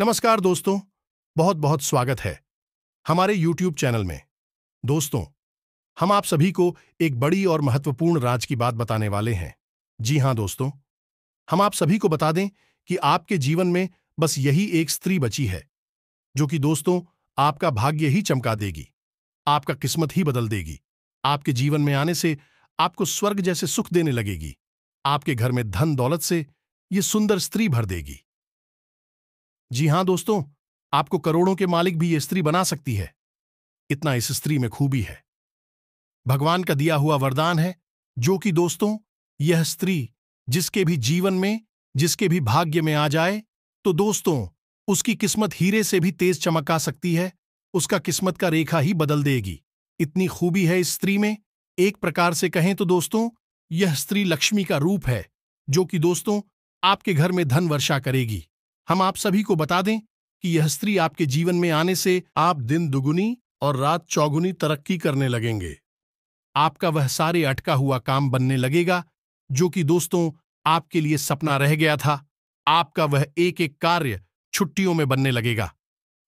नमस्कार दोस्तों बहुत बहुत स्वागत है हमारे YouTube चैनल में दोस्तों हम आप सभी को एक बड़ी और महत्वपूर्ण राज की बात बताने वाले हैं जी हां दोस्तों हम आप सभी को बता दें कि आपके जीवन में बस यही एक स्त्री बची है जो कि दोस्तों आपका भाग्य ही चमका देगी आपका किस्मत ही बदल देगी आपके जीवन में आने से आपको स्वर्ग जैसे सुख देने लगेगी आपके घर में धन दौलत से ये सुंदर स्त्री भर देगी जी हां दोस्तों आपको करोड़ों के मालिक भी ये स्त्री बना सकती है इतना इस स्त्री में खूबी है भगवान का दिया हुआ वरदान है जो कि दोस्तों यह स्त्री जिसके भी जीवन में जिसके भी भाग्य में आ जाए तो दोस्तों उसकी किस्मत हीरे से भी तेज चमका सकती है उसका किस्मत का रेखा ही बदल देगी इतनी खूबी है इस स्त्री में एक प्रकार से कहें तो दोस्तों यह स्त्री लक्ष्मी का रूप है जो कि दोस्तों आपके घर में धन वर्षा करेगी हम आप सभी को बता दें कि यह स्त्री आपके जीवन में आने से आप दिन दुगुनी और रात चौगुनी तरक्की करने लगेंगे आपका वह सारे अटका हुआ काम बनने लगेगा जो कि दोस्तों आपके लिए सपना रह गया था आपका वह एक एक कार्य छुट्टियों में बनने लगेगा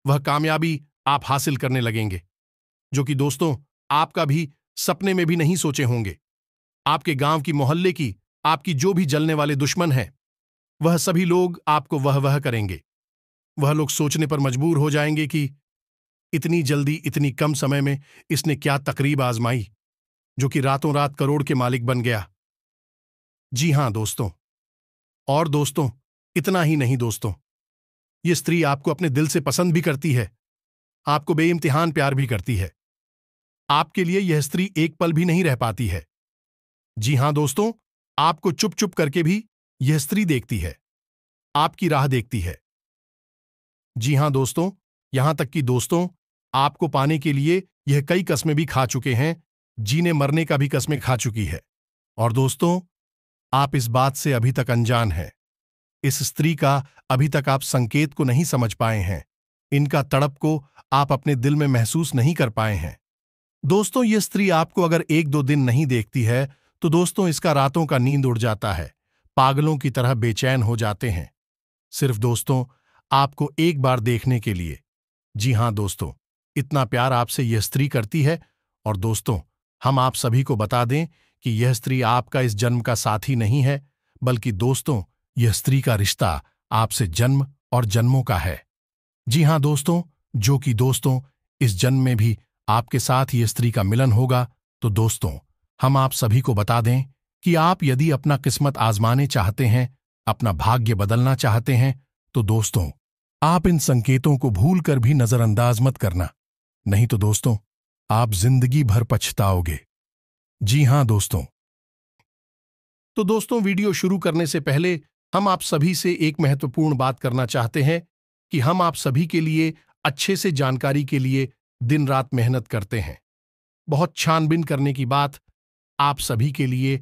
वह कामयाबी आप हासिल करने लगेंगे जो कि दोस्तों आपका भी सपने में भी नहीं सोचे होंगे आपके गांव की मोहल्ले की आपकी जो भी जलने वाले दुश्मन हैं वह सभी लोग आपको वह वह करेंगे वह लोग सोचने पर मजबूर हो जाएंगे कि इतनी जल्दी इतनी कम समय में इसने क्या तकरीब आजमाई जो कि रातों रात करोड़ के मालिक बन गया जी हां दोस्तों और दोस्तों इतना ही नहीं दोस्तों ये स्त्री आपको अपने दिल से पसंद भी करती है आपको बेइम्तिहान प्यार भी करती है आपके लिए यह स्त्री एक पल भी नहीं रह पाती है जी हां दोस्तों आपको चुप चुप करके भी यह स्त्री देखती है आपकी राह देखती है जी हां दोस्तों यहां तक कि दोस्तों आपको पाने के लिए यह कई कस्में भी खा चुके हैं जीने मरने का भी कस्में खा चुकी है और दोस्तों आप इस बात से अभी तक अनजान हैं इस स्त्री का अभी तक आप संकेत को नहीं समझ पाए हैं इनका तड़प को आप अपने दिल में महसूस नहीं कर पाए हैं दोस्तों ये स्त्री आपको अगर एक दो दिन नहीं देखती है तो दोस्तों इसका रातों का नींद उड़ जाता है पागलों की तरह बेचैन हो जाते हैं सिर्फ दोस्तों आपको एक बार देखने के लिए जी हां दोस्तों इतना प्यार आपसे यह स्त्री करती है और दोस्तों हम आप सभी को बता दें कि यह स्त्री आपका इस जन्म का साथी नहीं है बल्कि दोस्तों यह स्त्री का रिश्ता आपसे जन्म और जन्मों का है जी हां दोस्तों जो कि दोस्तों इस जन्म में भी आपके साथ यह स्त्री का मिलन होगा तो दोस्तों हम आप सभी को बता दें कि आप यदि अपना किस्मत आजमाने चाहते हैं अपना भाग्य बदलना चाहते हैं तो दोस्तों आप इन संकेतों को भूल कर भी नजरअंदाज मत करना नहीं तो दोस्तों आप जिंदगी भर पछताओगे जी हां दोस्तों तो दोस्तों वीडियो शुरू करने से पहले हम आप सभी से एक महत्वपूर्ण बात करना चाहते हैं कि हम आप सभी के लिए अच्छे से जानकारी के लिए दिन रात मेहनत करते हैं बहुत छानबीन करने की बात आप सभी के लिए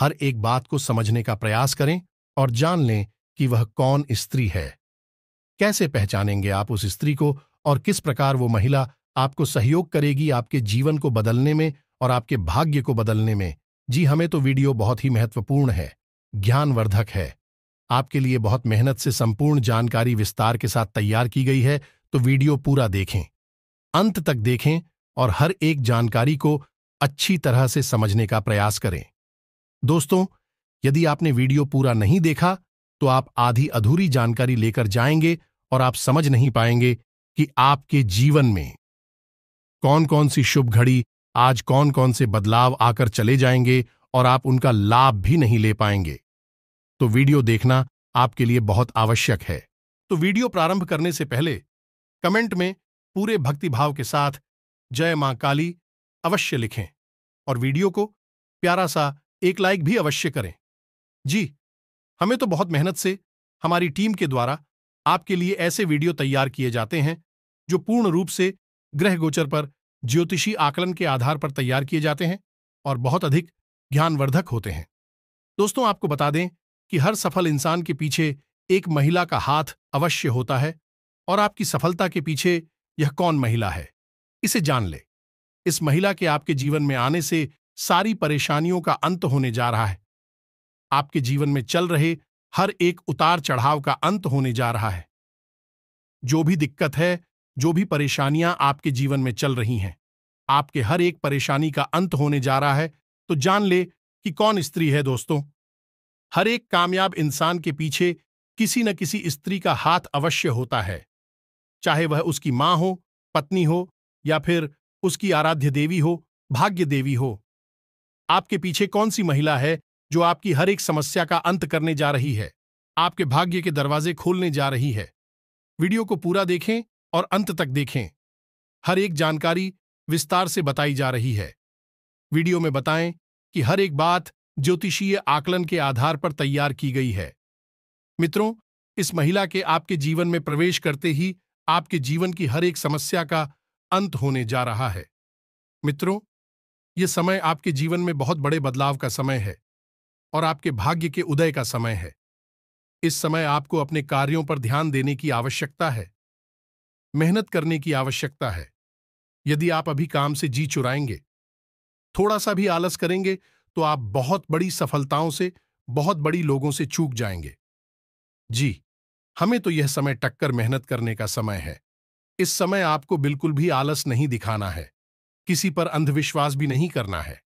हर एक बात को समझने का प्रयास करें और जान लें कि वह कौन स्त्री है कैसे पहचानेंगे आप उस स्त्री को और किस प्रकार वो महिला आपको सहयोग करेगी आपके जीवन को बदलने में और आपके भाग्य को बदलने में जी हमें तो वीडियो बहुत ही महत्वपूर्ण है ज्ञानवर्धक है आपके लिए बहुत मेहनत से संपूर्ण जानकारी विस्तार के साथ तैयार की गई है तो वीडियो पूरा देखें अंत तक देखें और हर एक जानकारी को अच्छी तरह से समझने का प्रयास करें दोस्तों यदि आपने वीडियो पूरा नहीं देखा तो आप आधी अधूरी जानकारी लेकर जाएंगे और आप समझ नहीं पाएंगे कि आपके जीवन में कौन कौन सी शुभ घड़ी आज कौन कौन से बदलाव आकर चले जाएंगे और आप उनका लाभ भी नहीं ले पाएंगे तो वीडियो देखना आपके लिए बहुत आवश्यक है तो वीडियो प्रारंभ करने से पहले कमेंट में पूरे भक्तिभाव के साथ जय मां काली अवश्य लिखें और वीडियो को प्यारा सा एक लाइक भी अवश्य करें जी हमें तो बहुत मेहनत से हमारी टीम के द्वारा आपके लिए ऐसे वीडियो तैयार किए जाते हैं जो पूर्ण रूप से ग्रह गोचर पर ज्योतिषी आकलन के आधार पर तैयार किए जाते हैं और बहुत अधिक ज्ञानवर्धक होते हैं दोस्तों आपको बता दें कि हर सफल इंसान के पीछे एक महिला का हाथ अवश्य होता है और आपकी सफलता के पीछे यह कौन महिला है इसे जान ले इस महिला के आपके जीवन में आने से सारी परेशानियों का अंत होने जा रहा है आपके जीवन में चल रहे हर एक उतार चढ़ाव का अंत होने जा रहा है जो भी दिक्कत है जो भी परेशानियां आपके जीवन में चल रही हैं आपके हर एक परेशानी का अंत होने जा रहा है तो जान ले कि कौन स्त्री है दोस्तों हर एक कामयाब इंसान के पीछे किसी न किसी स्त्री का हाथ अवश्य होता है चाहे वह उसकी मां हो पत्नी हो या फिर उसकी आराध्य देवी हो भाग्य देवी हो आपके पीछे कौन सी महिला है जो आपकी हर एक समस्या का अंत करने जा रही है आपके भाग्य के दरवाजे खोलने जा रही है वीडियो को पूरा देखें और अंत तक देखें हर एक जानकारी विस्तार से बताई जा रही है वीडियो में बताएं कि हर एक बात ज्योतिषीय आकलन के आधार पर तैयार की गई है मित्रों इस महिला के आपके जीवन में प्रवेश करते ही आपके जीवन की हर एक समस्या का अंत होने जा रहा है मित्रों ये समय आपके जीवन में बहुत बड़े बदलाव का समय है और आपके भाग्य के उदय का समय है इस समय आपको अपने कार्यों पर ध्यान देने की आवश्यकता है मेहनत करने की आवश्यकता है यदि आप अभी काम से जी चुराएंगे थोड़ा सा भी आलस करेंगे तो आप बहुत बड़ी सफलताओं से बहुत बड़ी लोगों से चूक जाएंगे जी हमें तो यह समय टक्कर मेहनत करने का समय है इस समय आपको बिल्कुल भी आलस नहीं दिखाना है किसी पर अंधविश्वास भी नहीं करना है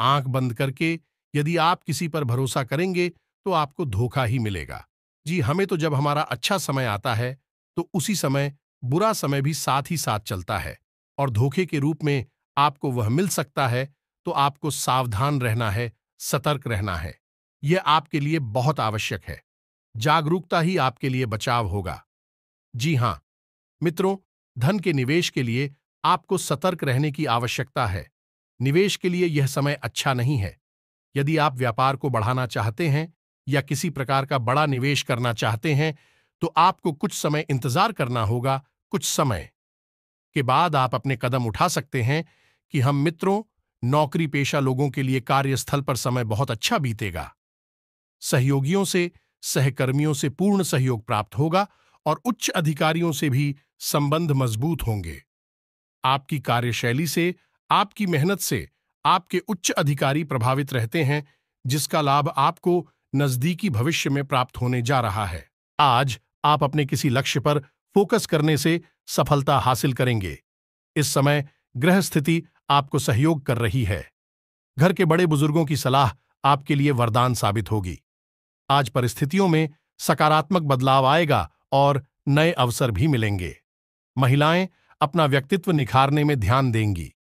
आंख बंद करके यदि आप किसी पर भरोसा करेंगे तो आपको धोखा ही मिलेगा जी हमें तो जब हमारा अच्छा समय आता है तो उसी समय बुरा समय भी साथ ही साथ चलता है और धोखे के रूप में आपको वह मिल सकता है तो आपको सावधान रहना है सतर्क रहना है यह आपके लिए बहुत आवश्यक है जागरूकता ही आपके लिए बचाव होगा जी हां मित्रों धन के निवेश के लिए आपको सतर्क रहने की आवश्यकता है निवेश के लिए यह समय अच्छा नहीं है यदि आप व्यापार को बढ़ाना चाहते हैं या किसी प्रकार का बड़ा निवेश करना चाहते हैं तो आपको कुछ समय इंतजार करना होगा कुछ समय के बाद आप अपने कदम उठा सकते हैं कि हम मित्रों नौकरी पेशा लोगों के लिए कार्यस्थल पर समय बहुत अच्छा बीतेगा सहयोगियों से सहकर्मियों से पूर्ण सहयोग प्राप्त होगा और उच्च अधिकारियों से भी संबंध मजबूत होंगे आपकी कार्यशैली से आपकी मेहनत से आपके उच्च अधिकारी प्रभावित रहते हैं जिसका लाभ आपको नजदीकी भविष्य में प्राप्त होने जा रहा है आज आप अपने किसी लक्ष्य पर फोकस करने से सफलता हासिल करेंगे इस समय ग्रह स्थिति आपको सहयोग कर रही है घर के बड़े बुजुर्गों की सलाह आपके लिए वरदान साबित होगी आज परिस्थितियों में सकारात्मक बदलाव आएगा और नए अवसर भी मिलेंगे महिलाएं अपना व्यक्तित्व निखारने में ध्यान देंगी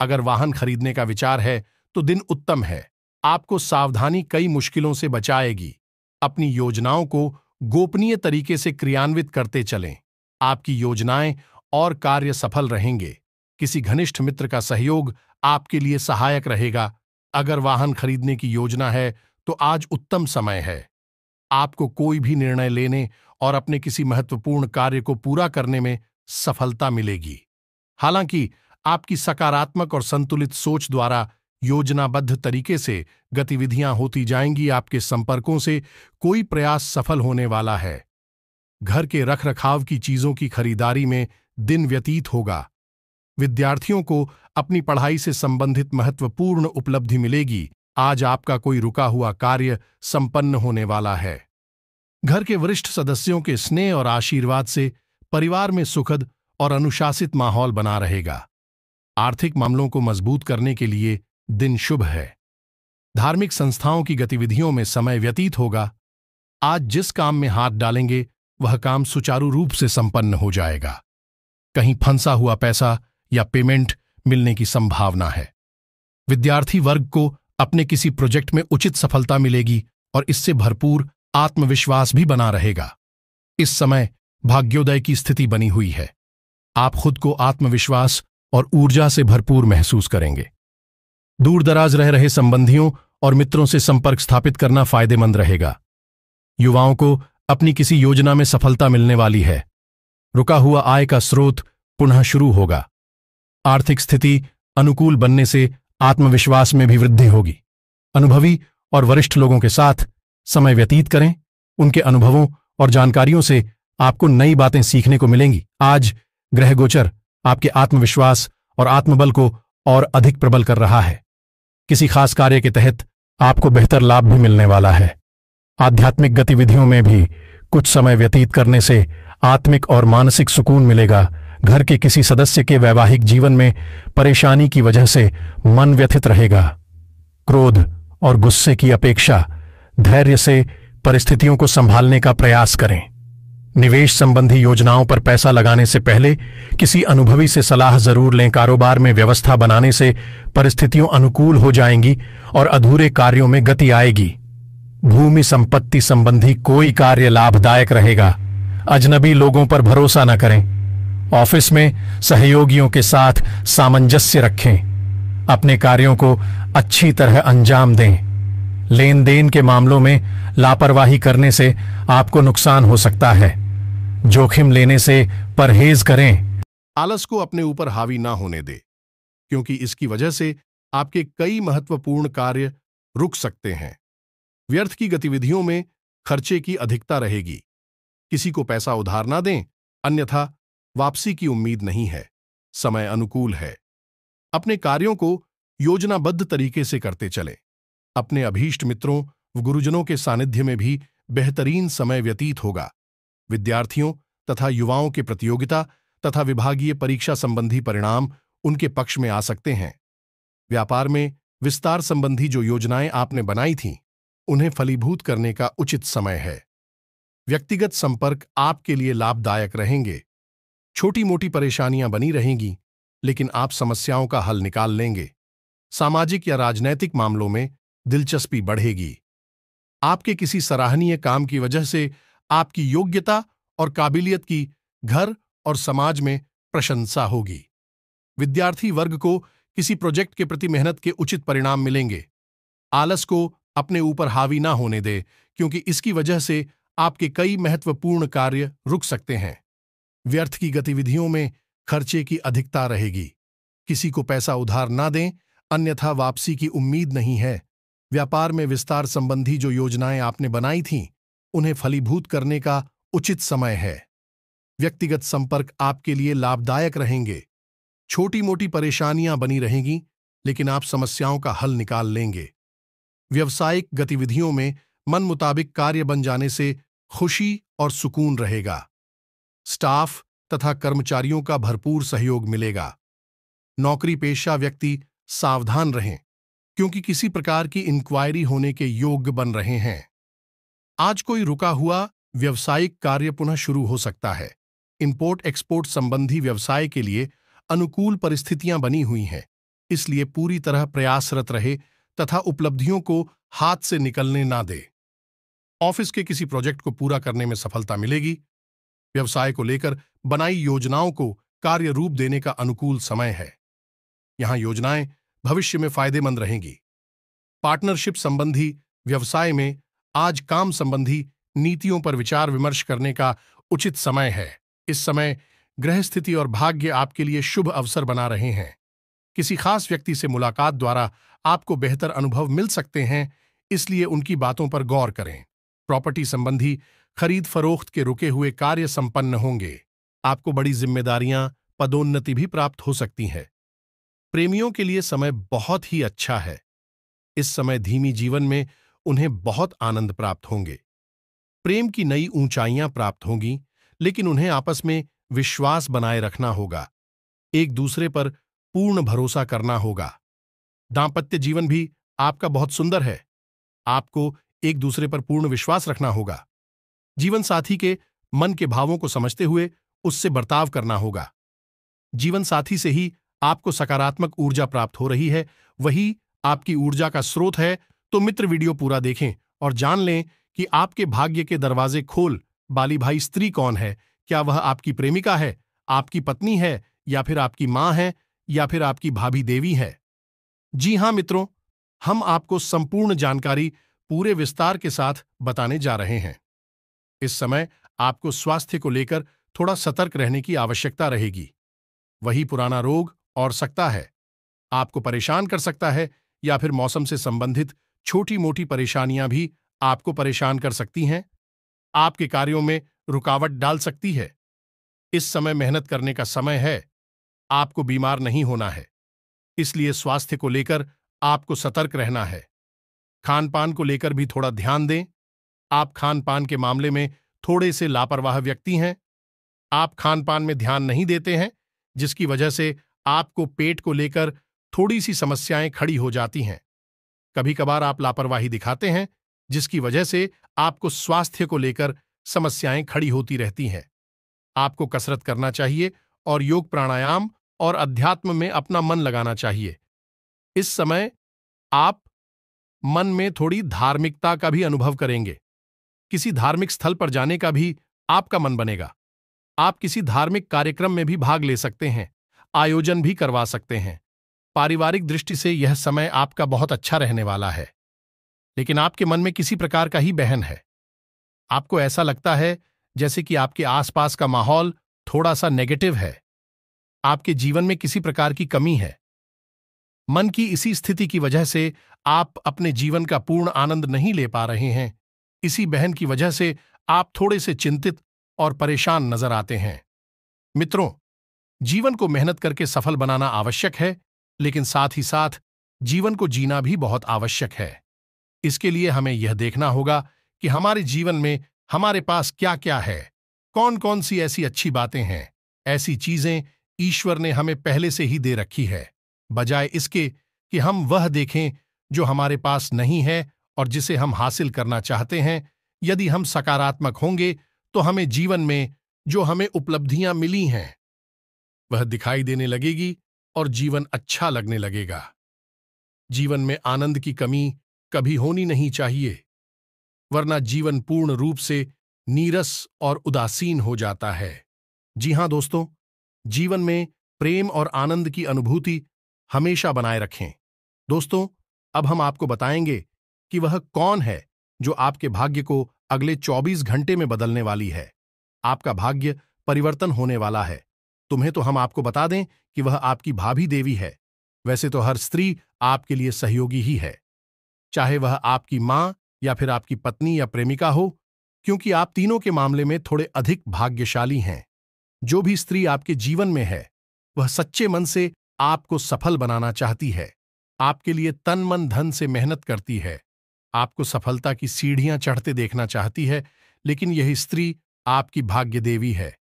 अगर वाहन खरीदने का विचार है तो दिन उत्तम है आपको सावधानी कई मुश्किलों से बचाएगी अपनी योजनाओं को गोपनीय तरीके से क्रियान्वित करते चलें आपकी योजनाएं और कार्य सफल रहेंगे किसी घनिष्ठ मित्र का सहयोग आपके लिए सहायक रहेगा अगर वाहन खरीदने की योजना है तो आज उत्तम समय है आपको कोई भी निर्णय लेने और अपने किसी महत्वपूर्ण कार्य को पूरा करने में सफलता मिलेगी हालांकि आपकी सकारात्मक और संतुलित सोच द्वारा योजनाबद्ध तरीके से गतिविधियां होती जाएंगी आपके संपर्कों से कोई प्रयास सफल होने वाला है घर के रखरखाव की चीजों की खरीदारी में दिन व्यतीत होगा विद्यार्थियों को अपनी पढ़ाई से संबंधित महत्वपूर्ण उपलब्धि मिलेगी आज आपका कोई रुका हुआ कार्य संपन्न होने वाला है घर के वरिष्ठ सदस्यों के स्नेह और आशीर्वाद से परिवार में सुखद और अनुशासित माहौल बना रहेगा आर्थिक मामलों को मजबूत करने के लिए दिन शुभ है धार्मिक संस्थाओं की गतिविधियों में समय व्यतीत होगा आज जिस काम में हाथ डालेंगे वह काम सुचारू रूप से संपन्न हो जाएगा कहीं फंसा हुआ पैसा या पेमेंट मिलने की संभावना है विद्यार्थी वर्ग को अपने किसी प्रोजेक्ट में उचित सफलता मिलेगी और इससे भरपूर आत्मविश्वास भी बना रहेगा इस समय भाग्योदय की स्थिति बनी हुई है आप खुद को आत्मविश्वास और ऊर्जा से भरपूर महसूस करेंगे दूर दराज रह रहे संबंधियों और मित्रों से संपर्क स्थापित करना फायदेमंद रहेगा युवाओं को अपनी किसी योजना में सफलता मिलने वाली है रुका हुआ आय का स्रोत पुनः शुरू होगा आर्थिक स्थिति अनुकूल बनने से आत्मविश्वास में भी वृद्धि होगी अनुभवी और वरिष्ठ लोगों के साथ समय व्यतीत करें उनके अनुभवों और जानकारियों से आपको नई बातें सीखने को मिलेंगी आज ग्रह गोचर आपके आत्मविश्वास और आत्मबल को और अधिक प्रबल कर रहा है किसी खास कार्य के तहत आपको बेहतर लाभ भी मिलने वाला है आध्यात्मिक गतिविधियों में भी कुछ समय व्यतीत करने से आत्मिक और मानसिक सुकून मिलेगा घर के किसी सदस्य के वैवाहिक जीवन में परेशानी की वजह से मन व्यथित रहेगा क्रोध और गुस्से की अपेक्षा धैर्य से परिस्थितियों को संभालने का प्रयास करें निवेश संबंधी योजनाओं पर पैसा लगाने से पहले किसी अनुभवी से सलाह जरूर लें कारोबार में व्यवस्था बनाने से परिस्थितियों अनुकूल हो जाएंगी और अधूरे कार्यों में गति आएगी भूमि संपत्ति संबंधी कोई कार्य लाभदायक रहेगा अजनबी लोगों पर भरोसा न करें ऑफिस में सहयोगियों के साथ सामंजस्य रखें अपने कार्यों को अच्छी तरह अंजाम दें लेन देन के मामलों में लापरवाही करने से आपको नुकसान हो सकता है जोखिम लेने से परहेज करें आलस को अपने ऊपर हावी ना होने दे क्योंकि इसकी वजह से आपके कई महत्वपूर्ण कार्य रुक सकते हैं व्यर्थ की गतिविधियों में खर्चे की अधिकता रहेगी किसी को पैसा उधार ना दें अन्यथा वापसी की उम्मीद नहीं है समय अनुकूल है अपने कार्यों को योजनाबद्ध तरीके से करते चले अपने अभीष्ट मित्रों गुरुजनों के सानिध्य में भी बेहतरीन समय व्यतीत होगा विद्यार्थियों तथा युवाओं के प्रतियोगिता तथा विभागीय परीक्षा संबंधी परिणाम उनके पक्ष में आ सकते हैं व्यापार में विस्तार संबंधी जो योजनाएं आपने बनाई थीं उन्हें फलीभूत करने का उचित समय है व्यक्तिगत संपर्क आपके लिए लाभदायक रहेंगे छोटी मोटी परेशानियां बनी रहेंगी लेकिन आप समस्याओं का हल निकाल लेंगे सामाजिक या राजनैतिक मामलों में दिलचस्पी बढ़ेगी आपके किसी सराहनीय काम की वजह से आपकी योग्यता और काबिलियत की घर और समाज में प्रशंसा होगी विद्यार्थी वर्ग को किसी प्रोजेक्ट के प्रति मेहनत के उचित परिणाम मिलेंगे आलस को अपने ऊपर हावी ना होने दे क्योंकि इसकी वजह से आपके कई महत्वपूर्ण कार्य रुक सकते हैं व्यर्थ की गतिविधियों में खर्चे की अधिकता रहेगी किसी को पैसा उधार ना दें अन्यथा वापसी की उम्मीद नहीं है व्यापार में विस्तार संबंधी जो योजनाएं आपने बनाई थीं उन्हें फलीभूत करने का उचित समय है व्यक्तिगत संपर्क आपके लिए लाभदायक रहेंगे छोटी मोटी परेशानियां बनी रहेंगी लेकिन आप समस्याओं का हल निकाल लेंगे व्यवसायिक गतिविधियों में मन मुताबिक कार्य बन जाने से खुशी और सुकून रहेगा स्टाफ तथा कर्मचारियों का भरपूर सहयोग मिलेगा नौकरी पेशा व्यक्ति सावधान रहें क्योंकि किसी प्रकार की इंक्वायरी होने के योग्य बन रहे हैं आज कोई रुका हुआ व्यवसायिक कार्य पुनः शुरू हो सकता है इंपोर्ट एक्सपोर्ट संबंधी व्यवसाय के लिए अनुकूल परिस्थितियां बनी हुई हैं इसलिए पूरी तरह प्रयासरत रहे तथा उपलब्धियों को हाथ से निकलने ना दे ऑफिस के किसी प्रोजेक्ट को पूरा करने में सफलता मिलेगी व्यवसाय को लेकर बनाई योजनाओं को कार्य रूप देने का अनुकूल समय है यहां योजनाएं भविष्य में फायदेमंद रहेंगी पार्टनरशिप संबंधी व्यवसाय में आज काम संबंधी नीतियों पर विचार विमर्श करने का उचित समय है इस समय ग्रह स्थिति और भाग्य आपके लिए शुभ अवसर बना रहे हैं किसी खास व्यक्ति से मुलाकात द्वारा आपको बेहतर अनुभव मिल सकते हैं इसलिए उनकी बातों पर गौर करें प्रॉपर्टी संबंधी खरीद फरोख्त के रुके हुए कार्य संपन्न होंगे आपको बड़ी जिम्मेदारियां पदोन्नति भी प्राप्त हो सकती हैं प्रेमियों के लिए समय बहुत ही अच्छा है इस समय धीमी जीवन में उन्हें बहुत आनंद प्राप्त होंगे प्रेम की नई ऊंचाइयां प्राप्त होंगी लेकिन उन्हें आपस में विश्वास बनाए रखना होगा एक दूसरे पर पूर्ण भरोसा करना होगा दाम्पत्य जीवन भी आपका बहुत सुंदर है आपको एक दूसरे पर पूर्ण विश्वास रखना होगा जीवन साथी के मन के भावों को समझते हुए उससे बर्ताव करना होगा जीवन साथी से ही आपको सकारात्मक ऊर्जा प्राप्त हो रही है वही आपकी ऊर्जा का स्रोत है तो मित्र वीडियो पूरा देखें और जान लें कि आपके भाग्य के दरवाजे खोल बाली भाई स्त्री कौन है क्या वह आपकी प्रेमिका है आपकी पत्नी है या फिर आपकी मां है या फिर आपकी भाभी देवी है जी हां मित्रों हम आपको संपूर्ण जानकारी पूरे विस्तार के साथ बताने जा रहे हैं इस समय आपको स्वास्थ्य को लेकर थोड़ा सतर्क रहने की आवश्यकता रहेगी वही पुराना रोग और सकता है आपको परेशान कर सकता है या फिर मौसम से संबंधित छोटी मोटी परेशानियां भी आपको परेशान कर सकती हैं आपके कार्यों में रुकावट डाल सकती है इस समय मेहनत करने का समय है आपको बीमार नहीं होना है इसलिए स्वास्थ्य को लेकर आपको सतर्क रहना है खान पान को लेकर भी थोड़ा ध्यान दें आप खान पान के मामले में थोड़े से लापरवाह व्यक्ति हैं आप खान पान में ध्यान नहीं देते हैं जिसकी वजह से आपको पेट को लेकर थोड़ी सी समस्याएं खड़ी हो जाती हैं कभी कभार आप लापरवाही दिखाते हैं जिसकी वजह से आपको स्वास्थ्य को लेकर समस्याएं खड़ी होती रहती हैं आपको कसरत करना चाहिए और योग प्राणायाम और अध्यात्म में अपना मन लगाना चाहिए इस समय आप मन में थोड़ी धार्मिकता का भी अनुभव करेंगे किसी धार्मिक स्थल पर जाने का भी आपका मन बनेगा आप किसी धार्मिक कार्यक्रम में भी भाग ले सकते हैं आयोजन भी करवा सकते हैं पारिवारिक दृष्टि से यह समय आपका बहुत अच्छा रहने वाला है लेकिन आपके मन में किसी प्रकार का ही बहन है आपको ऐसा लगता है जैसे कि आपके आसपास का माहौल थोड़ा सा नेगेटिव है आपके जीवन में किसी प्रकार की कमी है मन की इसी स्थिति की वजह से आप अपने जीवन का पूर्ण आनंद नहीं ले पा रहे हैं इसी बहन की वजह से आप थोड़े से चिंतित और परेशान नजर आते हैं मित्रों जीवन को मेहनत करके सफल बनाना आवश्यक है लेकिन साथ ही साथ जीवन को जीना भी बहुत आवश्यक है इसके लिए हमें यह देखना होगा कि हमारे जीवन में हमारे पास क्या क्या है कौन कौन सी ऐसी अच्छी बातें हैं ऐसी चीजें ईश्वर ने हमें पहले से ही दे रखी है बजाय इसके कि हम वह देखें जो हमारे पास नहीं है और जिसे हम हासिल करना चाहते हैं यदि हम सकारात्मक होंगे तो हमें जीवन में जो हमें उपलब्धियां मिली हैं वह दिखाई देने लगेगी और जीवन अच्छा लगने लगेगा जीवन में आनंद की कमी कभी होनी नहीं चाहिए वरना जीवन पूर्ण रूप से नीरस और उदासीन हो जाता है जी हां दोस्तों जीवन में प्रेम और आनंद की अनुभूति हमेशा बनाए रखें दोस्तों अब हम आपको बताएंगे कि वह कौन है जो आपके भाग्य को अगले 24 घंटे में बदलने वाली है आपका भाग्य परिवर्तन होने वाला है तुम्हें तो हम आपको बता दें कि वह आपकी भाभी देवी है वैसे तो हर स्त्री आपके लिए सहयोगी ही है चाहे वह आपकी मां या फिर आपकी पत्नी या प्रेमिका हो क्योंकि आप तीनों के मामले में थोड़े अधिक भाग्यशाली हैं जो भी स्त्री आपके जीवन में है वह सच्चे मन से आपको सफल बनाना चाहती है आपके लिए तन मन धन से मेहनत करती है आपको सफलता की सीढ़ियां चढ़ते देखना चाहती है लेकिन यही स्त्री आपकी भाग्य देवी है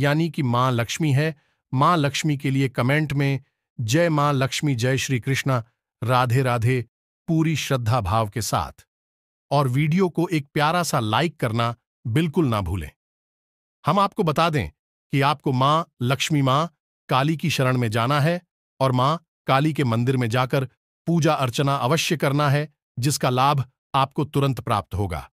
यानी कि माँ लक्ष्मी है माँ लक्ष्मी के लिए कमेंट में जय माँ लक्ष्मी जय श्री कृष्णा राधे राधे पूरी श्रद्धा भाव के साथ और वीडियो को एक प्यारा सा लाइक करना बिल्कुल ना भूलें हम आपको बता दें कि आपको माँ लक्ष्मी माँ काली की शरण में जाना है और माँ काली के मंदिर में जाकर पूजा अर्चना अवश्य करना है जिसका लाभ आपको तुरंत प्राप्त होगा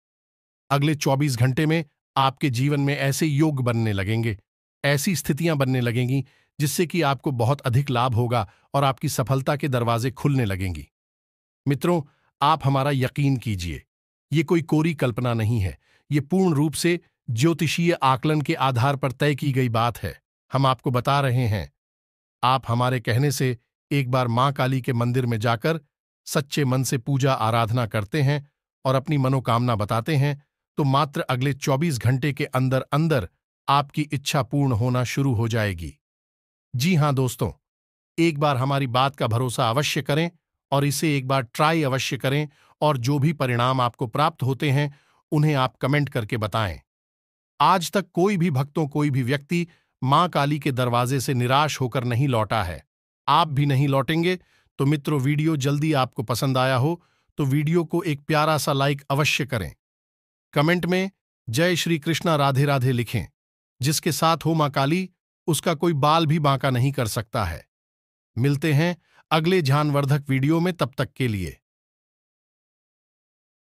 अगले 24 घंटे में आपके जीवन में ऐसे योग बनने लगेंगे ऐसी स्थितियां बनने लगेंगी जिससे कि आपको बहुत अधिक लाभ होगा और आपकी सफलता के दरवाजे खुलने लगेंगी मित्रों आप हमारा यकीन कीजिए ये कोई कोरी कल्पना नहीं है ये पूर्ण रूप से ज्योतिषीय आकलन के आधार पर तय की गई बात है हम आपको बता रहे हैं आप हमारे कहने से एक बार मां काली के मंदिर में जाकर सच्चे मन से पूजा आराधना करते हैं और अपनी मनोकामना बताते हैं तो मात्र अगले 24 घंटे के अंदर अंदर आपकी इच्छा पूर्ण होना शुरू हो जाएगी जी हां दोस्तों एक बार हमारी बात का भरोसा अवश्य करें और इसे एक बार ट्राई अवश्य करें और जो भी परिणाम आपको प्राप्त होते हैं उन्हें आप कमेंट करके बताएं आज तक कोई भी भक्तों कोई भी व्यक्ति मां काली के दरवाजे से निराश होकर नहीं लौटा है आप भी नहीं लौटेंगे तो मित्रों वीडियो जल्दी आपको पसंद आया हो तो वीडियो को एक प्यारा सा लाइक अवश्य करें कमेंट में जय श्री कृष्णा राधे राधे लिखें जिसके साथ हो मां काली उसका कोई बाल भी बांका नहीं कर सकता है मिलते हैं अगले ध्यानवर्धक वीडियो में तब तक के लिए